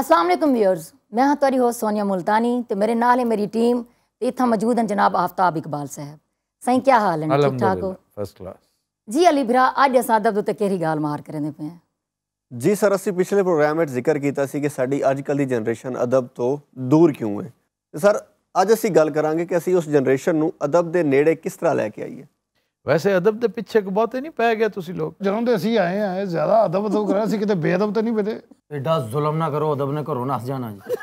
ਅਸਲਾਮ ਅਲੈਕੁਮ ਵੀਅਰਸ ਮੈਂ ਹਾਂ ਤੁਹਾਡੀ ਹੋਸਟ ਸੋਨੀਆ ਮੁਲਤਾਨੀ ਤੇ ਮੇਰੇ ਨਾਲ ਹੈ ਮੇਰੀ ਟੀਮ ਤੇ ਇੱਥੇ ਮੌਜੂਦ ਹਨ ਜਨਾਬ ਆਫਤਾਬ ਇਕਬਾਲ ਸਾਹਿਬ ਸਹੀ ਕੀ ਹਾਲ ਹੈ ਠੀਕ ਠਾਕ ਹੋ ਫਸਟ ਕਲਾਸ ਜੀ ਅਲੀ ਭਰਾ ਅੱਜ ਅਸਾਂ ਦਬ ਤੇ ਕਿਹੜੀ ਗੱਲ ਮਾਰ ਕਰਦੇ ਪਏ ਆ ਜੀ ਸਰ ਅਸੀਂ ਪਿਛਲੇ ਪ੍ਰੋਗਰਾਮ ਵਿੱਚ ਜ਼ਿਕਰ ਕੀਤਾ ਸੀ ਕਿ ਸਾਡੀ ਅੱਜ ਕੱਲ ਦੀ ਜਨਰੇਸ਼ਨ ਅਦਬ ਤੋਂ ਦੂਰ ਕਿਉਂ ਹੈ ਤੇ ਸਰ ਅੱਜ ਅਸੀਂ ਗੱਲ ਕਰਾਂਗੇ ਕਿ ਅਸੀਂ ਉਸ ਜਨਰੇਸ਼ਨ ਨੂੰ ਅਦਬ ਦੇ ਨੇੜੇ ਕਿਸ ਤਰ੍ਹਾਂ ਲੈ ਕੇ ਆਈਏ ਵੈਸੇ ਅਦਬ ਦੇ ਪਿੱਛੇ ਕੋ ਬਹੁਤੇ ਨਹੀਂ ਪੈ ਗਏ ਤੁਸੀਂ ਲੋਕ ਜਦੋਂ ਦੇ ਅਸੀਂ ਆਏ ਆਏ ਜ਼ਿਆਦਾ ਅਦਬ ਤੋਂ ਕਰਾ ਸੀ ਕਿਤੇ ਬੇਅਦਬ ਤਾਂ ਨਹੀਂ ਬਦੇ ਐਡਾ ਜ਼ੁਲਮ ਨਾ ਕਰੋ ਅਦਬ ਨੇ ਘਰੋਂ ਨਸ ਜਾਣਾ ਜੀ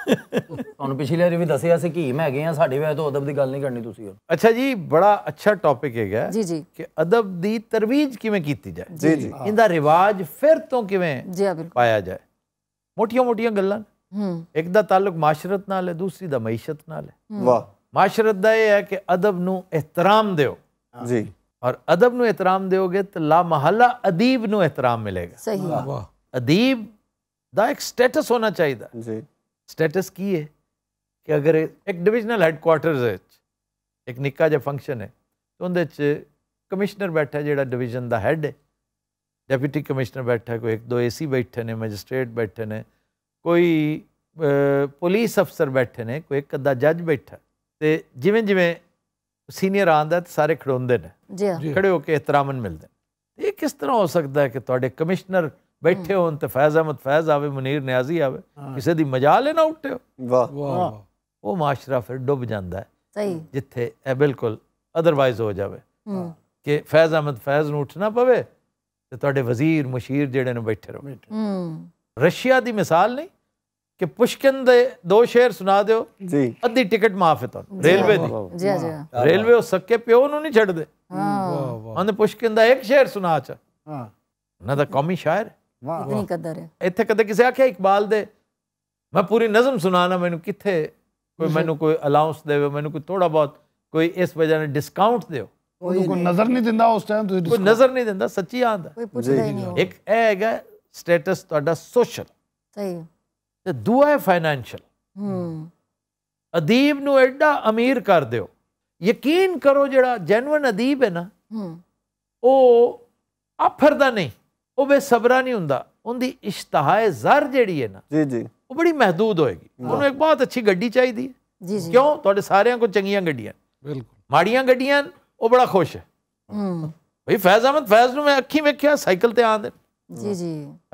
ਤੁਹਾਨੂੰ ਪਿਛਲੇ ਵਾਰ ਵੀ ਦੱਸਿਆ ਸੀ ਕਿ ਮੈਂ ਗਏ ਆ ਸਾਡੇ ਵੇ ਤੋਂ ਅਦਬ ਦੀ ਗੱਲ ਨਹੀਂ ਕਰਨੀ ਤੁਸੀਂ ਅੱਛਾ ਜੀ ਬੜਾ ਅੱਛਾ ਟੌਪਿਕ ਹੈਗਾ ਜੀ ਜੀ ਕਿ ਅਦਬ ਦੀ ਤਰਵੀਜ ਕਿਵੇਂ ਕੀਤੀ ਜਾਏ ਜੀ ਜੀ ਇਹਦਾ ਰਿਵਾਜ ਫਿਰ ਤੋਂ ਕਿਵੇਂ ਜੀ ਬਿਲਕੁਲ ਪਾਇਆ ਜਾਏ ਮੋਟੀਆਂ ਮੋਟੀਆਂ ਗੱਲਾਂ ਹੂੰ ਇੱਕ ਦਾ ਤਾਲੁਕ ਮਾਸ਼ਰਤ ਨਾਲ ਹੈ ਦੂਸਰੀ ਦਾ ਮਈਸ਼ਤ ਨਾਲ ਹੈ ਵਾਹ ਮਾਸ਼ਰਤ ਦਾ ਇਹ ਹੈ ਕਿ ਅਦਬ ਨੂੰ ਇਤਰਾਮ ਦਿਓ ਜੀ ਔਰ ਅਦਬ ਨੂੰ ਇਤਰਾਮ ਦਿਓਗੇ ਤਾਂ ਲਾ ਮਹੱਲਾ ਅਦੀਬ ਨੂੰ ਇਤਰਾਮ ਮਿਲੇਗਾ ਸਹੀ ਵਾਹ ਅਦੀਬ ਦਾ ਇੱਕ ਸਟੇਟਸ ਹੋਣਾ ਚਾਹੀਦਾ ਜੀ ਸਟੇਟਸ ਕੀ ਹੈ ਕਿ ਅਗਰ ਇੱਕ ਡਿਵੀਜ਼ਨਲ ਹੈੱਡਕੁਆਰਟਰਸ ਹੈ ਇੱਕ ਨਿੱਕਾ ਜਿਹਾ ਫੰਕਸ਼ਨ ਹੈ ਉਹਦੇ 'ਚ ਕਮਿਸ਼ਨਰ ਬੈਠਾ ਜਿਹੜਾ ਡਿਵੀਜ਼ਨ ਦਾ ਹੈੱਡ ਹੈ ਡਿਪਟੀ ਕਮਿਸ਼ਨਰ ਬੈਠਾ ਕੋਈ ਇੱਕ ਦੋ ਏਸੀ ਬੈਠੇ ਨੇ ਮੈਜਿਸਟ੍ਰੇਟ ਬੈਠੇ ਨੇ ਕੋਈ ਪੁਲਿਸ ਅਫਸਰ ਬੈਠੇ ਨੇ ਕੋਈ ਇੱਕ ਅੱਧਾ ਜੱਜ ਬੈਠਾ ਤੇ ਜਿਵੇਂ ਜਿਵੇਂ ਸੀਨੀਅਰ ਆਂਦਾ ਤੇ ਸਾਰੇ ਖੜੋਂਦੇ ਨੇ ਜੀ ਖੜੇ ਹੋ ਕੇ ਇਤਰਾਮਨ ਮਿਲਦੇ ਨੇ ਇਹ ਕਿਸ ਤਰ੍ਹਾਂ ਹੋ ਸਕਦਾ ਹੈ ਕਿ ਤੁਹਾਡੇ ਕਮਿਸ਼ਨਰ ਬੈਠੇ ਹੋਣ ਤੇ ਫੈਜ਼ ਅਹਿਮਦ ਫੈਜ਼ ਆਵੇ ਮਨੀਰ ਨਿਆਜ਼ੀ ਆਵੇ ਕਿਸੇ ਦੀ ਮਜਾਲ ਨਾ ਉੱਠਿਓ ਵਾਹ ਵਾਹ ਉਹ ਮਾਸ਼ਰਾ ਫਿਰ ਡੁੱਬ ਜਾਂਦਾ ਹੈ ਸਹੀ ਜਿੱਥੇ ਇਹ ਬਿਲਕੁਲ ਅਦਰਵਾਈਜ਼ ਹੋ ਜਾਵੇ ਕਿ ਫੈਜ਼ ਅਹਿਮਦ ਫੈਜ਼ ਨੂੰ ਉੱਠਣਾ ਪਵੇ ਤੇ ਤੁਹਾਡੇ ਵਜ਼ੀਰ ਮਸ਼ੀਰ ਜਿਹੜੇ ਨੇ ਬੈਠੇ ਰਹੋ ਰਸ਼ੀਆ ਦੀ ਮਿਸਾਲ ਨਹੀਂ ਕਿ ਪੁਸ਼ਕਿਨ ਦੇ ਦੋ ਸ਼ੇਰ ਸੁਣਾ ਦਿਓ ਜੀ ਅੱਧੀ ਟਿਕਟ ਮਾਫ ਹੈ ਤੁਹਾਨੂੰ ਰੇਲਵੇ ਦੀ ਜੀ ਜੀ ਰੇਲਵੇ ਉਹ ਸੱਕੇ ਪਿਓ ਨੂੰ ਨਹੀਂ ਛੱਡਦੇ ਹਾਂ ਉਹਨੇ ਪੁਸ਼ਕਿਨ ਦਾ ਇੱਕ ਸ਼ੇਰ ਸੁਣਾ ਚ ਹਾਂ ਉਹਨਾਂ ਦਾ ਕੌਮੀ ਸ਼ਾਇਰ ਵਾਹ ਇਤਨੀ ਕਦਰ ਹੈ ਇੱਥੇ ਕਦੇ ਕਿਸੇ ਆਖਿਆ ਇਕਬਾਲ ਦੇ ਮੈਂ ਪੂਰੀ ਨਜ਼ਮ ਸੁਣਾਣਾ ਮੈਨੂੰ ਕਿੱਥੇ ਕੋਈ ਮੈਨੂੰ ਕੋਈ ਅਲਾਉਂਸ ਦੇਵੇ ਮੈਨੂੰ ਕੋਈ ਥੋੜਾ ਬਹੁਤ ਕੋਈ ਇਸ ਵਜ੍ਹਾ ਨਾਲ ਡਿਸਕਾਊਂਟ ਦਿਓ ਕੋਈ ਨਜ਼ਰ ਨਹੀਂ ਦਿੰਦਾ ਉਸ ਟਾਈਮ ਤੁਸੀਂ ਕੋਈ ਨਜ਼ਰ ਨਹੀਂ ਦਿੰਦਾ ਸੱਚੀ ਆਂਦਾ ਕੋਈ ਪੁੱਛਦਾ ਹੀ ਨਹੀਂ ਇੱਕ ਇਹ ਹੈਗਾ ਸਟੇਟਸ ਤੁਹਾਡਾ ਸੋਸ਼ਲ ਸਹੀ ਤੇ ਦੂਆ ਹੈ ਫਾਈਨੈਂਸ਼ੀਅਲ ਹੂੰ ਅਦੀਬ ਨੂੰ ਐਡਾ ਅਮੀਰ ਕਰ ਦਿਓ ਯਕੀਨ ਕਰੋ ਜਿਹੜਾ ਜੈਨੂਨ ਅਦੀਬ ਹੈ ਨਾ ਹੂੰ ਉਹ ਆਫਰਦਾ ਨਹੀਂ ਉਹ ਬੇਸਬਰਾ ਨਹੀਂ ਹੁੰਦਾ ਉਹਦੀ ਇਸ਼ਤਹਾਏ ਜ਼ਰ ਜਿਹੜੀ ਹੈ ਨਾ ਜੀ ਜੀ ਉਹ ਬੜੀ ਮਹਦੂਦ ਹੋਏਗੀ ਉਹਨੂੰ ਇੱਕ ਬਹੁਤ ਅੱਛੀ ਗੱਡੀ ਚਾਹੀਦੀ ਹੈ ਜੀ ਜੀ ਕਿਉਂ ਤੁਹਾਡੇ ਸਾਰਿਆਂ ਕੋਲ ਚੰਗੀਆਂ ਗੱਡੀਆਂ ਬਿਲਕੁਲ ਮਾੜੀਆਂ ਗੱਡੀਆਂ ਉਹ ਬੜਾ ਖੁਸ਼ ਹੈ ਹੂੰ ਭਈ ਫੈਜ਼ ਅਹਿਮਦ ਫੈਜ਼ ਨੂੰ ਮੈਂ ਅੱਖੀਂ ਵੇਖਿਆ ਸਾਈਕਲ ਤੇ ਆਂਦੇ ਜੀ ਜੀ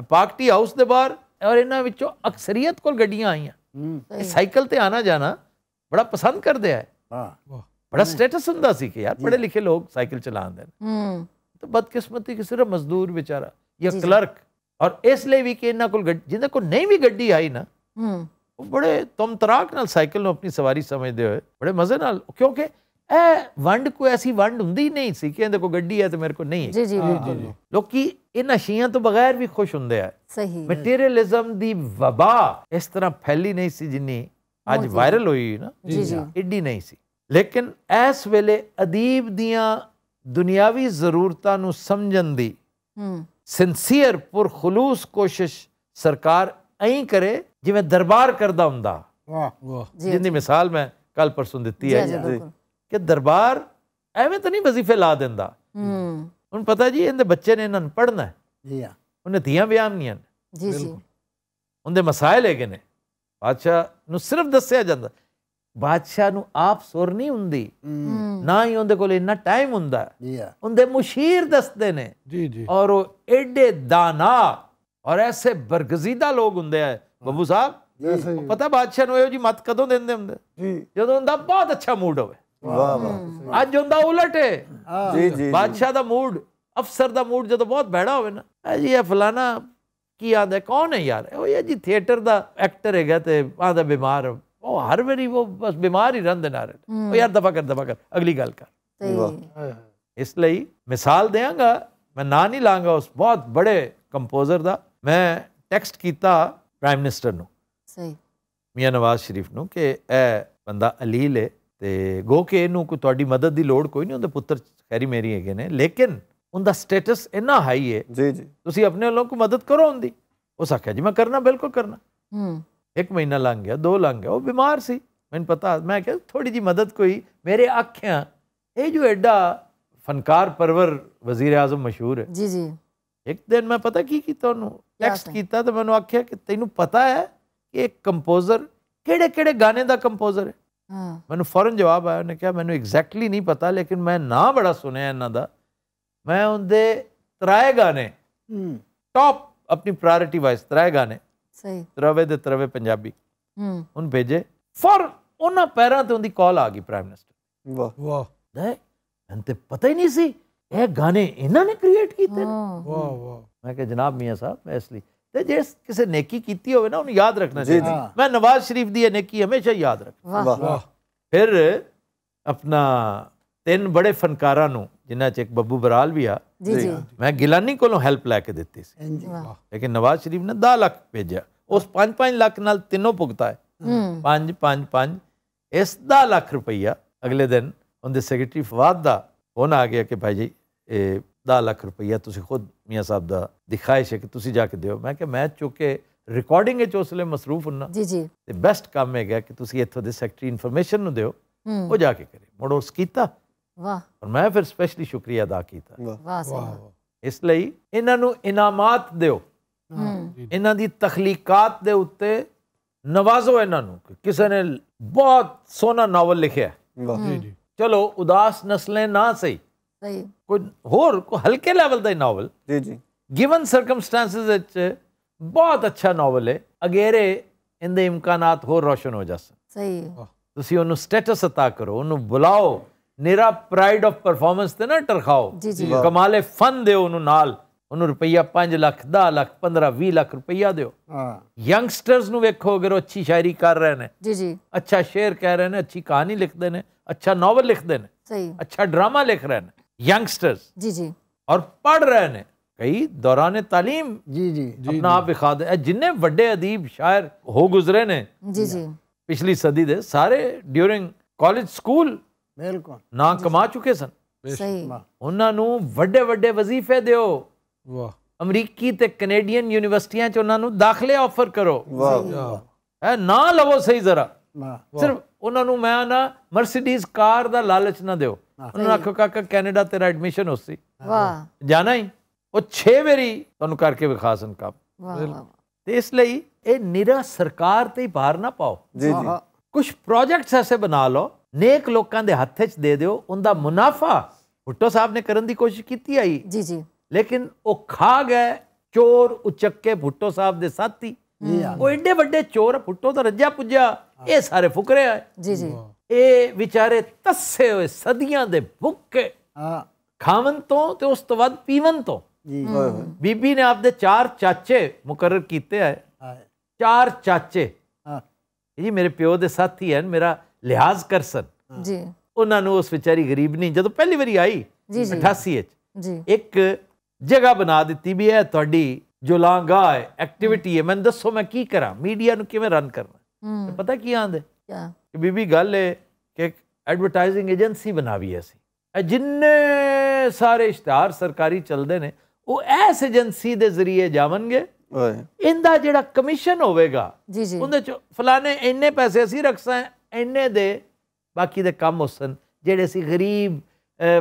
ਪਾਰਟੀ ਹਾਊਸ ਦੇ ਬਾਹਰ ਔਰ ਇਹਨਾਂ ਵਿੱਚੋਂ ਅਕਸਰੀਅਤ ਕੋਲ ਗੱਡੀਆਂ ਆਈਆਂ ਸਾਈਕਲ ਤੇ ਆਣਾ ਜਾਣਾ ਬੜਾ ਪਸੰਦ ਕਰਦੇ ਆ ਹਾਂ ਬੜਾ ਸਟੇਟਸ ਹੁੰਦਾ ਸੀ ਕਿ ਯਾਰ ਪੜ੍ਹੇ ਲਿਖੇ ਲੋਕ ਸਾਈਕਲ ਚਲਾਉਂਦੇ ਨੇ ਤਾਂ ਬਦਕਿਸਮਤੀ ਕਿ ਸਿਰਫ ਮਜ਼ਦੂਰ ਵਿਚਾਰਾ ਜਾਂ ਕਲਰਕ ਔਰ ਇਸ ਲਈ ਵੀ ਕਿ ਇਹਨਾਂ ਕੋਲ ਜਿਹਦੇ ਕੋਲ ਨਹੀਂ ਵੀ ਗੱਡੀ ਆਈ ਨਾ ਉਹ ਬੜੇ ਤਮਤਰਾਕ ਨਾਲ ਸਾਈਕਲ ਨੂੰ ਆਪਣੀ ਸਵਾਰੀ ਸਮਝਦੇ ਹੋਏ ਬੜੇ ਮਜ਼ੇ ਨਾਲ ਕਿਉਂਕਿ ਇਹ ਵੰਡ ਕੋਈ ਐਸੀ ਵੰਡ ਹੁੰਦੀ ਨਹੀਂ ਸੀ ਕਿ ਇਹਦੇ ਕੋਲ ਗੱਡੀ ਹੈ ਤੇ ਮੇਰੇ ਕੋਲ ਨਹੀਂ ਹੈ ਜੀ ਜੀ ਲੋਕੀ ਇਹ ਨਸ਼ੀਆਂ ਤੋਂ ਬਗੈਰ ਵੀ ਖੁਸ਼ ਹੁੰਦੇ ਆ ਸਹੀ ਮਟੀਰੀਅਲਿਜ਼ਮ ਦੀ ਵਬਾ ਇਸ ਤਰ੍ਹਾਂ ਫੈਲੀ ਨਹੀਂ ਸੀ ਜਿੰਨੀ ਅੱਜ ਵਾਇਰਲ ਹੋਈ ਨਾ ਜੀ ਜੀ ਇੱਡੀ ਨਹੀਂ ਸੀ ਲੇਕਿਨ ਇਸ ਵੇਲੇ ਅਦੀਬ ਦੀਆਂ ਦੁਨਿਆਵੀ ਜ਼ਰੂਰਤਾਂ ਨੂੰ ਸਮਝਣ ਦੀ ਹਮ ਸਿੰਸੀਅਰ ਪੁਰ ਖਲੂਸ ਕੋਸ਼ਿਸ਼ ਸਰਕਾਰ ਐਂ ਕਰੇ ਜਿਵੇਂ ਦਰਬਾਰ ਕਰਦਾ ਹੁੰਦਾ ਵਾਹ ਵਾਹ ਜਿੰਦੀ ਮਿਸਾਲ ਮੈਂ ਕੱਲ ਪਰਸੋਂ ਦਿੱਤੀ ਹੈ ਕਿ ਦਰਬਾਰ ਐਵੇਂ ਤਾਂ ਨਹੀਂ ਵਜ਼ੀਫੇ ਲਾ ਦਿੰਦਾ ਹੁਣ ਪਤਾ ਜੀ ਇਹਦੇ ਬੱਚੇ ਨੇ ਇਹਨਾਂ ਨੂੰ ਪੜਨਾ ਜੀ ਹਾਂ ਉਹਨੇ ਧੀਆਂ ਨਹੀਂ ਜੀ ਜੀ ਉਹਦੇ ਮਸਾਇਲ ਹੈਗੇ ਨੇ ਬਾਦਸ਼ਾਹ ਨੂੰ ਸਿਰਫ ਦੱਸਿਆ ਜਾਂਦਾ ਬਾਦਸ਼ਾਹ ਨੂੰ ਆਪ ਸੁਰ ਨਹੀਂ ਹੁੰਦੀ ਨਾ ਹੀ ਉਹਦੇ ਕੋਲ ਇੰਨਾ ਟਾਈਮ ਹੁੰਦਾ ਜੀ ਹਾਂ ਉਹਦੇ ਮੁਸ਼ੀਰ ਦੱਸਦੇ ਨੇ ਜੀ ਜੀ ਔਰ ਉਹ ਐਡੇ ਦਾਨਾ ਔਰ ਐਸੇ ਬਰਗਜ਼ੀਦਾ ਲੋਕ ਹੁੰਦੇ ਆ ਬੱਬੂ ਸਾਹਿਬ ਪਤਾ ਬਾਦਸ਼ਾਹ ਨੂੰ ਇਹੋ ਜੀ ਮਤ ਕਦੋਂ ਦਿੰਦੇ ਹੁੰਦੇ ਜੀ ਜਦੋਂ ਹੁੰਦਾ ਬਹੁਤ ਅੱਛਾ ਮੂਡ ਹੋਵੇ ਵਾਹ ਵਾਹ ਅੱਜ ਹੁੰਦਾ ਉਲਟ ਹੈ ਜੀ ਜੀ ਬਾਦਸ਼ਾਹ ਦਾ ਮੂਡ ਅਫਸਰ ਦਾ ਮੂਡ ਜਦੋਂ ਬਹੁਤ ਭੈੜਾ ਹੋਵੇ ਨਾ ਜੀ ਇਹ ਫਲਾਣਾ ਕੀ ਆਂਦਾ ਕੌਣ ਹੈ ਯਾਰ ਉਹ ਇਹ ਜੀ ਥੀਏਟਰ ਦਾ ਐਕਟਰ ਹੈਗਾ ਤੇ ਆਂਦਾ ਬਿਮਾਰ ਉਹ ਹਰ ਵਾਰੀ ਉਹ ਬਸ ਬਿਮਾਰ ਹੀ ਰਹਿੰਦੇ ਨਾਲ ਉਹ ਯਾਰ ਦਫਾ ਕਰ ਦਫਾ ਕਰ ਅਗਲੀ ਗੱਲ ਕਰ ਇਸ ਲਈ ਮਿਸਾਲ ਦੇਵਾਂਗਾ ਮੈਂ ਨਾਂ ਨਹੀਂ ਲਾਂਗਾ ਉਸ ਬਹੁਤ ਬੜੇ ਕੰਪੋਜ਼ਰ ਦਾ ਮੈਂ ਟੈਕਸਟ ਕੀਤਾ ਪ੍ਰਾਈਮ ਮਿਨਿਸਟਰ ਨੂੰ ਸਹੀ ਮੀਆਂ ਨਵਾਜ਼ ਸ਼ਰੀਫ ਨੂੰ ਕਿ ਇਹ ਬੰਦਾ ਅਲੀਲ ਹੈ ਤੇ ਗੋ ਕੇ ਇਹਨੂੰ ਕੋਈ ਤੁਹਾਡੀ ਮਦਦ ਦੀ ਲੋੜ ਕੋਈ ਨਹੀਂ ਉਹਦੇ ਪੁੱਤਰ ਖੈਰੀ ਮੇਰੀ ਹੈਗੇ ਨੇ ਲੇਕਿਨ ਉਹਦਾ ਸਟੇਟਸ ਇੰਨਾ ਹਾਈ ਹੈ ਜੀ ਜੀ ਤੁਸੀਂ ਆਪਣੇ ਵੱਲੋਂ ਕੋਈ ਮਦਦ ਕਰੋ ਉਹਦੀ ਉਸ ਆਖਿਆ ਜੀ ਮੈਂ ਕਰਨਾ ਬਿਲਕੁਲ ਕਰਨਾ ਹੂੰ ਇੱਕ ਮਹੀਨਾ ਲੰਘ ਗਿਆ ਦੋ ਲੰਘ ਗਿਆ ਉਹ ਬਿਮਾਰ ਸੀ ਮੈਨੂੰ ਪਤਾ ਮੈਂ ਕਿਹਾ ਥੋੜੀ ਜੀ ਮਦਦ ਕੋਈ ਮੇਰੇ ਆਖਿਆ ਇਹ ਜੋ ਐਡਾ ਫਨਕਾਰ ਪਰਵਰ ਵਜ਼ੀਰ ਆਜ਼ਮ ਮਸ਼ਹੂਰ ਹੈ ਜੀ ਜੀ ਇੱਕ ਦਿਨ ਮੈਂ ਪਤਾ ਕੀ ਕੀਤਾ ਉਹਨੂੰ ਟੈਕਸਟ ਕੀਤਾ ਤੇ ਮੈਨੂੰ ਆਖਿਆ ਕਿ ਤੈਨੂੰ ਪਤਾ ਹੈ ਕਿ ਇੱਕ ਕੰਪੋਜ਼ਰ ਕਿਹੜੇ ਕਿਹੜੇ ਗਾਣੇ ਦਾ ਕੰਪੋਜ਼ਰ ਹੈ ਮੈਨੂੰ ਫੌਰਨ ਜਵਾਬ ਆਇਆ ਉਹਨੇ ਕਿਹਾ ਮੈਨੂੰ ਐਗਜ਼ੈਕਟਲੀ ਨਹੀਂ ਪਤਾ ਲੇਕਿਨ ਮੈਂ ਨਾਂ ਬੜਾ ਸੁਣਿਆ ਇਹਨਾਂ ਦਾ ਮੈਂ ਉਹਦੇ ਤਰਾਏ ਗਾਣੇ ਟੌਪ ਆਪਣੀ ਪ੍ਰਾਇੋਰਟੀ ਵਾਈਸ ਤਰਾਏ ਗਾਣੇ ਸਹੀ ਤਰਵੇ ਦੇ ਤਰਵੇ ਪੰਜਾਬੀ ਹੂੰ ਉਹਨ ਭੇਜੇ ਫੌਰ ਉਹਨਾਂ ਪੈਰਾਂ ਤੇ ਉਹਦੀ ਕਾਲ ਆ ਗਈ ਪ੍ਰਾਈਮ ਮਿਨਿਸਟਰ ਵਾਹ ਵਾਹ ਦੇ ਅੰਤੇ ਪਤਾ ਹੀ ਨਹੀਂ ਸੀ ਇਹ ਗਾਣੇ ਇਹਨਾਂ ਨੇ ਕ੍ਰੀਏਟ ਕੀਤੇ ਨੇ ਵਾਹ ਵਾਹ ਮੈਂ ਕਿਹਾ ਜਨਾਬ ਮੀਆਂ ਸਾਹਿਬ ਮੈਂ ਇਸ ਲਈ ਤੇ ਜੇ ਕਿਸੇ ਨੇਕੀ ਕੀਤੀ ਹੋਵੇ ਨਾ ਉਹਨੂੰ ਯਾਦ ਰੱਖਣਾ ਚਾਹੀਦਾ ਮੈਂ ਨਵਾਜ਼ ਸ਼ਰੀਫ ਦੀ ਇਹ ਨੇਕੀ ਹਮੇਸ਼ਾ ਯਾਦ ਰੱਖਦਾ ਵਾਹ ਫਿਰ ਆਪਣਾ ਤਿੰਨ ਬੜੇ ਫਨਕਾਰਾਂ ਨੂੰ ਜਿਨ੍ਹਾਂ 'ਚ ਇੱਕ ਬੱਬੂ ਬਰਾਲ ਵੀ ਆ ਜੀ ਮੈਂ ਗਿਲਾਨੀ ਕੋਲੋਂ ਹੈਲਪ ਲੈ ਕੇ ਦਿੱਤੀ ਸੀ ਲੇਕਿਨ ਨਵਾਜ਼ ਸ਼ਰੀਫ ਨੇ 10 ਲੱਖ ਭੇਜਿਆ ਉਸ 5-5 ਲੱਖ ਨਾਲ ਤਿੰਨੋਂ ਭੁਗਤਾ ਹੈ 5-5-5 ਇਸ ਦਾ ਲੱਖ ਰੁਪਈਆ ਅਗਲੇ ਦਿਨ ਉਹਦੇ ਸੈਕਟਰੀ ਫਵਾਦ ਦਾ ਫੋਨ ਆ ਗਿਆ ਕਿ ਭਾਈ ਜੀ ਇਹ 10 ਲੱਖ ਰੁਪਈਆ ਤੁਸੀਂ ਖੁਦ मियाँ साहब का दिखाइश है कि तुम जाके दो मैं क्या मैं चुके ਰਿਕਾਰਡਿੰਗ ਵਿੱਚ ਉਸ ਵੇਲੇ ਮਸਰੂਫ ਹੁੰਨਾ ਜੀ ਜੀ ਤੇ ਬੈਸਟ ਕੰਮ ਹੈਗਾ ਕਿ ਤੁਸੀਂ ਇੱਥੋਂ ਦੇ ਸੈਕਟਰੀ ਇਨਫੋਰਮੇਸ਼ਨ ਨੂੰ ਦਿਓ ਉਹ ਜਾ ਕੇ ਕਰੇ ਮੋੜ ਉਸ ਕੀਤਾ ਵਾਹ ਔਰ ਮੈਂ ਫਿਰ ਸਪੈਸ਼ਲੀ ਸ਼ੁਕਰੀਆ ਅਦਾ ਕੀਤਾ ਵਾਹ ਸਹੀ ਇਸ ਲਈ ਇਹਨਾਂ ਨੂੰ ਇਨਾਮਾਤ ਦਿਓ ਇਹਨਾਂ ਦੀ ਤਖਲੀਕਾਤ ਦੇ ਉੱਤੇ ਨਵਾਜ਼ੋ ਇਹਨਾਂ ਨੂੰ ਕਿਸੇ ਨੇ ਬਹੁਤ ਸੋਨਾ ਨਾਵਲ ਲਿਖਿਆ ਜੀ ਜੀ ਚਲੋ ਉਦਾਸ ਨਸਲੇ ਨਾ ਸਹੀ कोई होर को हल्के लेवल ਦਾ ਨਾਵਲ ਜੀ ਜੀ ਗਿਵਨ ਸਰਕਮਸਟੈਂਸਸ ਵਿੱਚ ਬਹੁਤ ਅੱਛਾ ਨਾਵਲ ਹੈ ਅਗੇਰੇ ਇਹਦੇ ਇਮਕਾਨਾਤ ਹੋਰ ਰੋਸ਼ਨ ਹੋ ਜਾਸ ਸਹੀ ਤੁਸੀਂ ਉਹਨੂੰ ਸਟੇਟਸ ਅਤਾ ਕਰੋ ਉਹਨੂੰ ਬੁਲਾਓ ਨਿਹਰਾ ਪ੍ਰਾਈਡ ਆਫ ਪਰਫਾਰਮੈਂਸ ਤੇ ਨਾ ਟਰਖਾਓ ਕਮਾਲੇ ਫਨ ਦਿਓ ਉਹਨੂੰ ਨਾਲ ਉਹਨੂੰ ਰੁਪਈਆ 5 ਲੱਖ 10 ਲੱਖ 15 20 ਲੱਖ ਰੁਪਈਆ ਦਿਓ ਹਾਂ ਯੰਗਸਟਰਸ ਨੂੰ ਵੇਖੋ ਅਗਰ ਉਹ ਅੱਛੀ ਸ਼ਾਇਰੀ ਕਰ ਰਹੇ ਨੇ ਜੀ ਜੀ ਅੱਛਾ ਸ਼ੇਰ ਕਹਿ ਰਹੇ ਨੇ ਅੱਛੀ ਕਹਾਣੀ ਲਿਖਦੇ ਨੇ ਅੱਛਾ ਨਾਵਲ ਲਿਖਦੇ ਨੇ ਸਹੀ ਅੱਛਾ ਡਰਾਮਾ ਲਿਖ ਰਹੇ ਨੇ यंगस्टर्स जी जी और पढ़ रहे ने कई दौरान तालीम जी जी अपना आप विखा दे जिन्ने वे अदीब शायर हो गुजरे ने जी जी पिछली सदी दे सारे ड्यूरिंग ਕਾਲਜ ਸਕੂਲ ਬਿਲਕੁਲ ਨਾ ਕਮਾ ਚੁੱਕੇ ਸਨ ਸਹੀ ਉਹਨਾਂ ਨੂੰ ਵੱਡੇ ਵੱਡੇ ਵਜ਼ੀਫੇ ਦਿਓ ਵਾਹ ਅਮਰੀਕੀ ਤੇ ਕੈਨੇਡੀਅਨ ਯੂਨੀਵਰਸਿਟੀਆਂ 'ਚ ਉਹਨਾਂ ਨੂੰ ਦਾਖਲੇ ਆਫਰ ਕਰੋ ਵਾਹ ਹੈ ਨਾ ਲਵੋ ਸਹੀ ਜ਼ਰਾ ਸਿਰਫ ਉਹਨਾਂ ਨੂੰ ਮੈਂ ਨਾ ਮਰਸੀਡੀਜ਼ ਕਾਰ ਦਾ ਲਾਲਚ ਨਾ ਦਿਓ ਉਹਨਾਂ ਆਖੋ ਕਾਕਾ ਕੈਨੇਡਾ ਤੇਰਾ ਐਡਮਿਸ਼ਨ ਹੋਸੀ ਵਾਹ ਜਾਣਾ ਹੀ ਉਹ 6 ਵਾਰੀ ਤੁਹਾਨੂੰ ਕਰਕੇ ਵਿਖਾ ਸਨ ਕੰਮ ਤੇ ਇਸ ਲਈ ਇਹ ਨਿਰਾ ਸਰਕਾਰ ਤੇ ਹੀ ਭਾਰ ਨਾ ਪਾਓ ਜੀ ਜੀ ਕੁਝ ਪ੍ਰੋਜੈਕਟਸ ਐਸੇ ਬਣਾ ਲਓ ਨੇਕ ਲੋਕਾਂ ਦੇ ਹੱਥ 'ਚ ਦੇ ਦਿਓ ਉਹਦਾ ਮੁਨਾਫਾ ਹੁੱਟੋ ਸਾਹਿਬ ਨੇ ਕਰਨ ਦੀ ਕੋਸ਼ਿਸ਼ ਕੀਤੀ ਆਈ ਜੀ ਜੀ ਲੇਕਿਨ ਉਹ ਖਾ ਗਏ ਚੋਰ ਉਚੱਕੇ ਭੁੱਟੋ ਸਾਹਿਬ ਦੇ ਸਾਥੀ ਉਹ ਐਡੇ ਵੱਡੇ ਚੋਰ ਭੁੱਟੋ ਦਾ ਰੱਜਾ ਪੁੱਜਿਆ ਇਹ ਸਾਰੇ ਫੁਕਰੇ ਆ ਜੀ ਜੀ ਇਹ ਵਿਚਾਰੇ ਤੱਸੇ ਹੋਏ ਸਦੀਆਂ ਦੇ ਭੁੱਖੇ ਹਾਂ ਖਾਵਨ ਤੋਂ ਤੇ ਉਸ ਤੋਂ ਬਾਅਦ ਪੀਵਨ ਤੋਂ ਜੀ ਬੀਬੀ ਨੇ ਆਪਦੇ ਚਾਰ ਚਾਚੇ ਮੁਕਰਰ ਕੀਤੇ ਹੈ ਚਾਰ ਚਾਚੇ ਹਾਂ ਜੀ ਮੇਰੇ ਪਿਓ ਦੇ ਸਾਥੀ ਹਨ ਮੇਰਾ ਲਿਹਾਜ਼ ਕਰ ਸਨ ਜੀ ਉਹਨਾਂ ਨੂੰ ਉਸ ਵਿਚਾਰੀ ਗਰੀਬ ਨੇ ਜਦੋਂ ਪਹਿਲੀ ਵਾਰੀ ਆਈ 88 ਵਿੱਚ ਜੀ ਇੱਕ ਜਗ੍ਹਾ ਬਣਾ ਦਿੱਤੀ ਵੀ ਹੈ ਤੁਹਾਡੀ ਜੋ ਲਾਂਗਾ ਹੈ ਐਕਟੀਵਿਟੀ ਹੈ ਮੈਨੂੰ ਦੱਸੋ ਮੈਂ ਕੀ ਕਰਾਂ ਮੀਡੀਆ ਨੂੰ ਕਿਵੇਂ ਰਨ ਕਰਨਾ ਪਤਾ ਕੀ ਆਂਦੇ कि बीबी गल है कि एक एडवरटाइजिंग एजेंसी बनावी ऐसी जिन्ने सारे इश्तहार सरकारी चलते हैं वो इस एजेंसी के जरिए जावनगे इनका जोड़ा कमीशन होगा उन्हें फलाने इन्ने पैसे असी रखसा इन्ने दे बाकी दे कम उस ਜਿਹੜੇ ਸੀ ਗਰੀਬ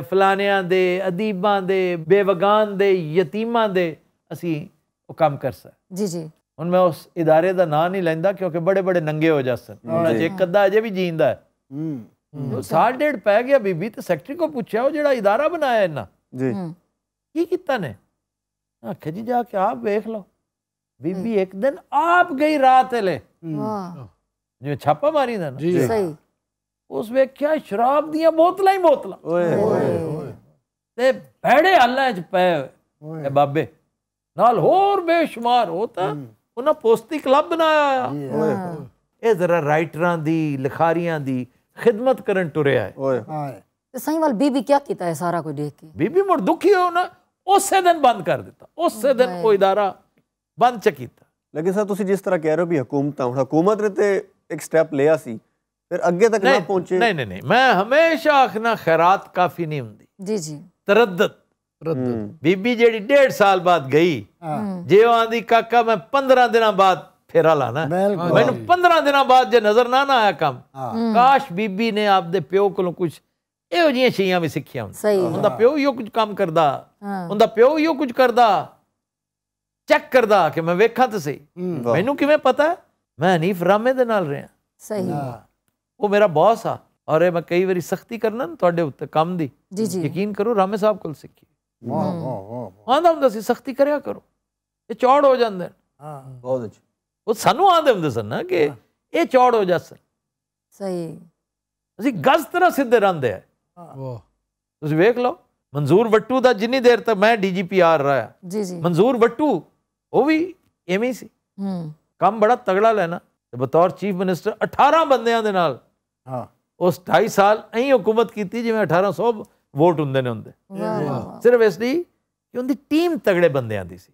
ਫਲਾਨਿਆਂ ਦੇ ਅਦੀਬਾਂ ਦੇ ਬੇਵਗਾਨ ਦੇ ਯਤੀਮਾਂ ਦੇ ਅਸੀਂ ਉਹ ਕੰਮ ਕਰ ਜੀ ਜੀ ਹੁਣ ਮੈਂ ਉਸ ادارے ਦਾ ਨਾਂ ਨਹੀਂ ਲੈਂਦਾ ਕਿਉਂਕਿ ਬੜੇ ਬੜੇ ਨੰਗੇ ਹੋ ਜਾਸਨ ਉਹਨਾਂ ਜੇ ਕੱਦਾ ਅਜੇ ਵੀ ਜੀਂਦਾ ਹੈ ਹੂੰ ਸਾਲ ਡੇਢ ਪੈ ਗਿਆ ਬੀਬੀ ਤੇ ਸੈਕਟਰੀ ਕੋ ਪੁੱਛਿਆ ਉਹ ਜਿਹੜਾ ادارہ ਬਣਾਇਆ ਇਹਨਾਂ ਜੀ ਕੀ ਕੀਤਾ ਨੇ ਆਖੇ ਜੀ ਜਾ ਕੇ ਆਪ ਵੇਖ ਲਓ ਬੀਬੀ ਇੱਕ ਦਿਨ ਆਪ ਗਈ ਰਾਤ ਲੈ ਹਾਂ ਜਿਵੇਂ ਛਾਪਾ ਮਾਰੀ ਨਾ ਜੀ ਸਹੀ ਉਸ ਵੇਖਿਆ ਸ਼ਰਾਬ ਦੀਆਂ ਬੋਤਲਾਂ ਹੀ ਬੋਤਲਾਂ ਓਏ ਓਏ ਤੇ ਭੈੜੇ ਅੱਲਾ ਚ ਪਏ ਹੋਏ ਬਾਬੇ ਨਾਲ ਹੋਰ ਬੇਸ਼ੁਮਾਰ ਹੋਤਾ उन्हें पोस्ती क्लब बनाया ये जरा राइटर की लिखारिया की खिदमत कर तुरै तो सही वाल बीबी क्या किया है सारा कोई देख के बीबी मुड़ दुखी हो ना उस दिन बंद कर दिता उस दिन वो इदारा बंद च लेकिन सर तुम जिस तरह कह रहे हो भी हुकूमत हम ने तो एक स्टैप लिया फिर अगे तक नहीं, पहुंचे नहीं नहीं मैं हमेशा आखना खैरात काफ़ी नहीं होंगी जी जी तरदत ਬੀਬੀ ਜਿਹੜੀ 1.5 ਸਾਲ ਬਾਅਦ ਗਈ ਜੇ ਉਹ ਆਂਦੀ ਕਾਕਾ ਮੈਂ 15 ਦਿਨਾਂ ਬਾਅਦ ਫੇਰਾ ਲਾਣਾ ਮੈਨੂੰ 15 ਦਿਨਾਂ ਬਾਅਦ ਜੇ ਨਜ਼ਰ ਨਾ ਨਾ ਆਇਆ ਕੰਮ ਕਾਸ਼ ਬੀਬੀ ਨੇ ਆਪਦੇ ਪਿਓ ਕੋਲੋਂ ਕੁਝ ਇਹੋ ਜੀਆਂ ਸ਼ੀਆਂ ਵੀ ਸਿੱਖੀਆਂ ਹੁੰਦਾ ਪਿਓ ਹੀ ਉਹ ਕੁਝ ਕੰਮ ਕਰਦਾ ਹੁੰਦਾ ਪਿਓ ਹੀ ਉਹ ਕੁਝ ਕਰਦਾ ਚੈੱਕ ਕਰਦਾ ਕਿ ਮੈਂ ਵੇਖਾਂ ਤੇ ਸਹੀ ਮੈਨੂੰ ਕਿਵੇਂ ਪਤਾ ਮੈਂ ਨਹੀਂ ਫਰਾਮੇ ਦੇ ਨਾਲ ਰਿਹਾ ਸਹੀ ਉਹ ਮੇਰਾ ਬੌਸ ਆ ਔਰ ਇਹ ਮੈਂ ਕਈ ਵਾਰੀ ਸਖਤੀ ਕਰਨਾ ਤੁਹਾਡੇ ਉੱਤੇ ਕੰਮ ਦੀ ਯਕੀਨ ਕਰੋ ਰਾਮੇ ਸਾਹਿਬ ਕੋਲ ਸਿੱਖੀ ਵਾਹ ਵਾਹ ਵਾਹ ਆਂਦਾ ਹੁੰਦਾ ਸੀ ਸਖਤੀ ਕਰਿਆ ਕਰੋ ਇਹ ਚੌੜ ਹੋ ਜਾਂਦੇ ਹਾਂ ਬਹੁਤ ਅੱਛਾ ਉਹ ਸਾਨੂੰ ਆਂਦੇ ਹੁੰਦੇ ਸਨ ਨਾ ਕਿ ਇਹ ਚੌੜ ਹੋ ਜਾਸਨ ਸਹੀ ਅਸੀਂ ਗਜ਼ ਤਰ੍ਹਾਂ ਸਿੱਧੇ ਰਹਿੰਦੇ ਆ ਵਾਹ ਤੁਸੀਂ ਵੇਖ ਲਓ ਮਨਜ਼ੂਰ ਵੱਟੂ ਦਾ ਜਿੰਨੀ ਦੇਰ ਤੱਕ ਮੈਂ ਡੀਜੀਪੀ ਆਰ ਰਹਾ ਜੀ ਜੀ ਮਨਜ਼ੂਰ ਵੱਟੂ ਉਹ ਵੀ ਐਵੇਂ ਸੀ ਹੂੰ ਕੰਮ ਬੜਾ ਤਗੜਾ ਲੈਣਾ ਤੇ ਬਤੌਰ ਚੀਫ ਮਿਨਿਸਟਰ 18 ਬੰਦਿਆਂ ਦੇ ਨਾਲ ਹਾਂ ਉਸ 2.5 ਸਾਲ ਐਂ ਹਕੂਮਤ ਕੀਤੀ ਜਿਵੇਂ 1800 वोट होंगे ਨੇ ਹੁੰਦੇ ਸਿਰਫ ਇਸ ਲਈ ਕਿ ਉਹਦੀ ਟੀਮ ਤਗੜੇ ਬੰਦਿਆਂ ਦੀ ਸੀ